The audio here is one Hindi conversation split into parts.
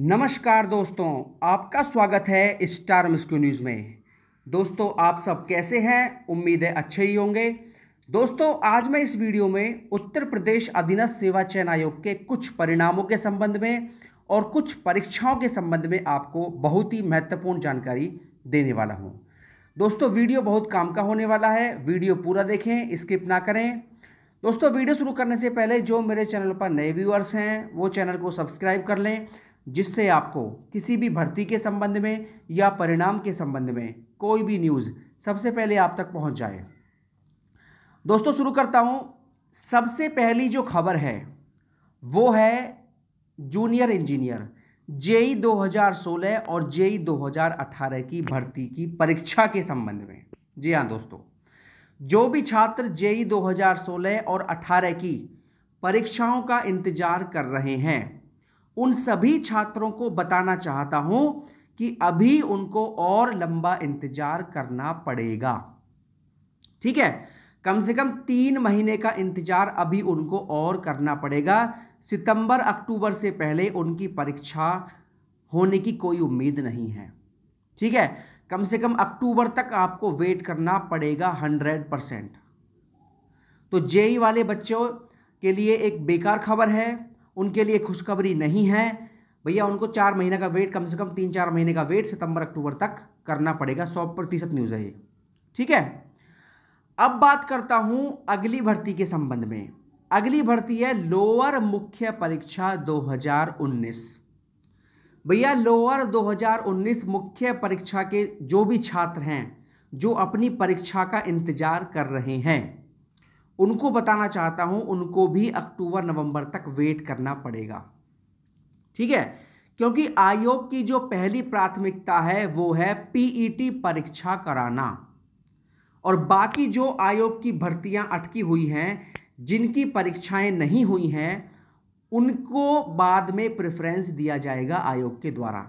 नमस्कार दोस्तों आपका स्वागत है स्टार मिस्क्यू न्यूज़ में दोस्तों आप सब कैसे हैं उम्मीद है अच्छे ही होंगे दोस्तों आज मैं इस वीडियो में उत्तर प्रदेश अधीनस्थ सेवा चयन आयोग के कुछ परिणामों के संबंध में और कुछ परीक्षाओं के संबंध में आपको बहुत ही महत्वपूर्ण जानकारी देने वाला हूँ दोस्तों वीडियो बहुत काम का होने वाला है वीडियो पूरा देखें स्किप ना करें दोस्तों वीडियो शुरू करने से पहले जो मेरे चैनल पर नए व्यूअर्स हैं वो चैनल को सब्सक्राइब कर लें जिससे आपको किसी भी भर्ती के संबंध में या परिणाम के संबंध में कोई भी न्यूज़ सबसे पहले आप तक पहुंच जाए दोस्तों शुरू करता हूं सबसे पहली जो खबर है वो है जूनियर इंजीनियर जेई 2016 और जेई 2018 की भर्ती की परीक्षा के संबंध में जी हाँ दोस्तों जो भी छात्र जेई 2016 और 18 की परीक्षाओं का इंतजार कर रहे हैं उन सभी छात्रों को बताना चाहता हूं कि अभी उनको और लंबा इंतजार करना पड़ेगा ठीक है कम से कम तीन महीने का इंतजार अभी उनको और करना पड़ेगा सितंबर अक्टूबर से पहले उनकी परीक्षा होने की कोई उम्मीद नहीं है ठीक है कम से कम अक्टूबर तक आपको वेट करना पड़ेगा हंड्रेड परसेंट तो जेई वाले बच्चों के लिए एक बेकार खबर है उनके लिए खुशखबरी नहीं है भैया उनको चार महीने का वेट कम से कम तीन चार महीने का वेट सितंबर अक्टूबर तक करना पड़ेगा सौ प्रतिशत न्यूज़ है ये ठीक है अब बात करता हूँ अगली भर्ती के संबंध में अगली भर्ती है लोअर मुख्य परीक्षा 2019 भैया लोअर 2019 मुख्य परीक्षा के जो भी छात्र हैं जो अपनी परीक्षा का इंतज़ार कर रहे हैं उनको बताना चाहता हूं उनको भी अक्टूबर नवंबर तक वेट करना पड़ेगा ठीक है क्योंकि आयोग की जो पहली प्राथमिकता है वो है पीईटी e परीक्षा कराना और बाकी जो आयोग की भर्तियां अटकी हुई हैं जिनकी परीक्षाएं नहीं हुई हैं उनको बाद में प्रेफरेंस दिया जाएगा आयोग के द्वारा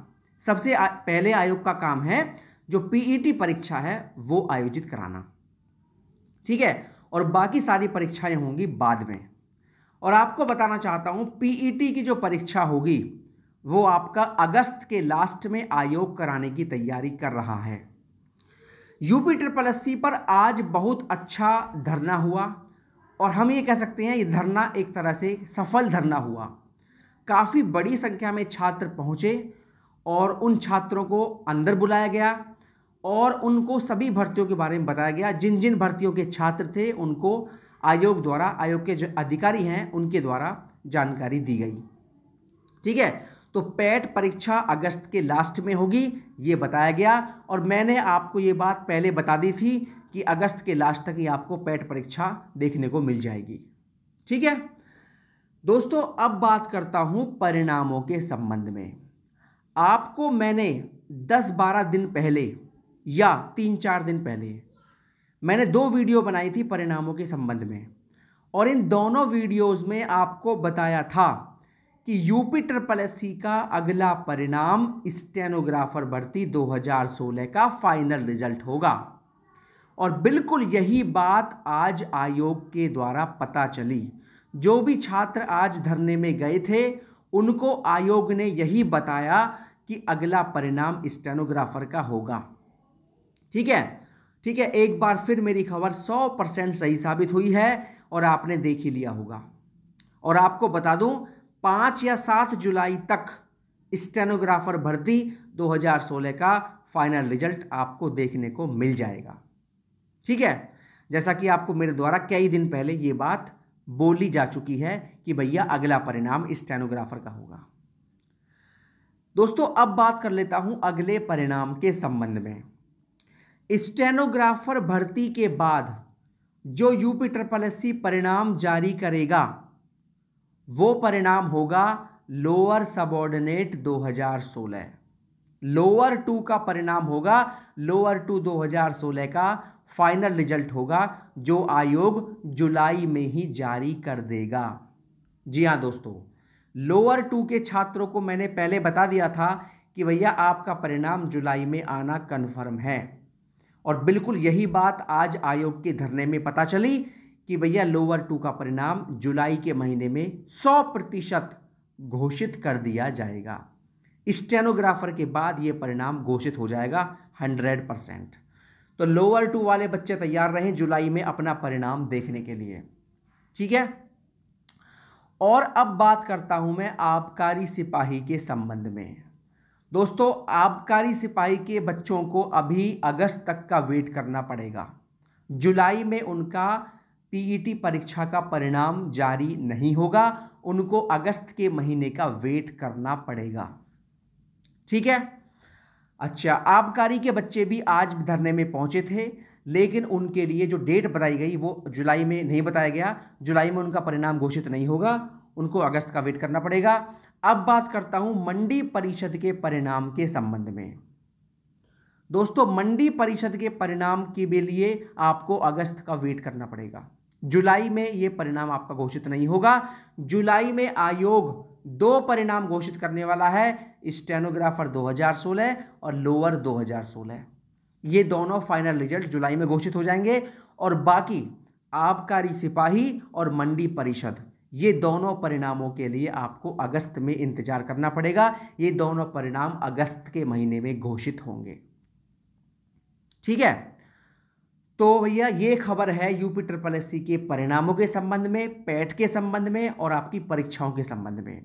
सबसे पहले आयोग का काम है जो पीईटी e परीक्षा है वो आयोजित कराना ठीक है और बाकी सारी परीक्षाएं होंगी बाद में और आपको बताना चाहता हूँ पीईटी e की जो परीक्षा होगी वो आपका अगस्त के लास्ट में आयोग कराने की तैयारी कर रहा है यूपी ट्रिपल एस पर आज बहुत अच्छा धरना हुआ और हम ये कह सकते हैं ये धरना एक तरह से सफल धरना हुआ काफ़ी बड़ी संख्या में छात्र पहुँचे और उन छात्रों को अंदर बुलाया गया और उनको सभी भर्तियों के बारे में बताया गया जिन जिन भर्तियों के छात्र थे उनको आयोग द्वारा आयोग के जो अधिकारी हैं उनके द्वारा जानकारी दी गई ठीक है तो पैट परीक्षा अगस्त के लास्ट में होगी ये बताया गया और मैंने आपको ये बात पहले बता दी थी कि अगस्त के लास्ट तक ही आपको पैट परीक्षा देखने को मिल जाएगी ठीक है दोस्तों अब बात करता हूँ परिणामों के संबंध में आपको मैंने 10-12 दिन पहले या तीन चार दिन पहले मैंने दो वीडियो बनाई थी परिणामों के संबंध में और इन दोनों वीडियोस में आपको बताया था कि यूपी ट्रिपल एस का अगला परिणाम स्टेनोग्राफर भर्ती 2016 का फाइनल रिजल्ट होगा और बिल्कुल यही बात आज आयोग के द्वारा पता चली जो भी छात्र आज धरने में गए थे उनको आयोग ने यही बताया कि अगला परिणाम स्टेनोग्राफर का होगा ठीक है ठीक है एक बार फिर मेरी खबर सौ परसेंट सही साबित हुई है और आपने देख ही लिया होगा और आपको बता दूं पाँच या सात जुलाई तक स्टेनोग्राफर भर्ती 2016 का फाइनल रिजल्ट आपको देखने को मिल जाएगा ठीक है जैसा कि आपको मेरे द्वारा कई दिन पहले ये बात बोली जा चुकी है कि भैया अगला परिणाम स्टेनोग्राफर का होगा दोस्तों अब बात कर लेता हूं अगले परिणाम के संबंध में स्टेनोग्राफर भर्ती के बाद जो यूपी ट्रिपल एस परिणाम जारी करेगा वो परिणाम होगा लोअर सबॉर्डिनेट 2016 लोअर टू का परिणाम होगा लोअर टू 2016 का फाइनल रिजल्ट होगा जो आयोग जुलाई में ही जारी कर देगा जी हाँ दोस्तों लोअर टू के छात्रों को मैंने पहले बता दिया था कि भैया आपका परिणाम जुलाई में आना कन्फर्म है और बिल्कुल यही बात आज आयोग के धरने में पता चली कि भैया लोअर टू का परिणाम जुलाई के महीने में 100 प्रतिशत घोषित कर दिया जाएगा स्टेनोग्राफर के बाद ये परिणाम घोषित हो जाएगा 100 परसेंट तो लोअर टू वाले बच्चे तैयार रहें जुलाई में अपना परिणाम देखने के लिए ठीक है और अब बात करता हूं मैं आबकारी सिपाही के संबंध में दोस्तों आबकारी सिपाही के बच्चों को अभी अगस्त तक का वेट करना पड़ेगा जुलाई में उनका पीईटी परीक्षा का परिणाम जारी नहीं होगा उनको अगस्त के महीने का वेट करना पड़ेगा ठीक है अच्छा आबकारी के बच्चे भी आज धरने में पहुंचे थे लेकिन उनके लिए जो डेट बताई गई वो जुलाई में नहीं बताया गया जुलाई में उनका परिणाम घोषित नहीं होगा उनको अगस्त का वेट करना पड़ेगा अब बात करता हूं मंडी परिषद के परिणाम के संबंध में दोस्तों मंडी परिषद के परिणाम के लिए आपको अगस्त का वेट करना पड़ेगा जुलाई में यह परिणाम आपका घोषित नहीं होगा जुलाई में आयोग दो परिणाम घोषित करने वाला है स्टेनोग्राफर 2016 और लोअर 2016 ये दोनों फाइनल रिजल्ट जुलाई में घोषित हो जाएंगे और बाकी आबकारी सिपाही और मंडी परिषद ये दोनों परिणामों के लिए आपको अगस्त में इंतज़ार करना पड़ेगा ये दोनों परिणाम अगस्त के महीने में घोषित होंगे ठीक है तो भैया ये खबर है यूपी ट्रिपल एस के परिणामों के संबंध में पैट के संबंध में और आपकी परीक्षाओं के संबंध में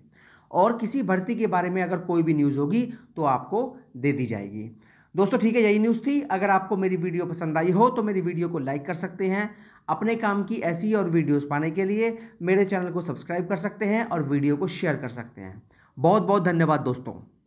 और किसी भर्ती के बारे में अगर कोई भी न्यूज़ होगी तो आपको दे दी जाएगी दोस्तों ठीक है यही न्यूज़ थी अगर आपको मेरी वीडियो पसंद आई हो तो मेरी वीडियो को लाइक कर सकते हैं अपने काम की ऐसी और वीडियोस पाने के लिए मेरे चैनल को सब्सक्राइब कर सकते हैं और वीडियो को शेयर कर सकते हैं बहुत बहुत धन्यवाद दोस्तों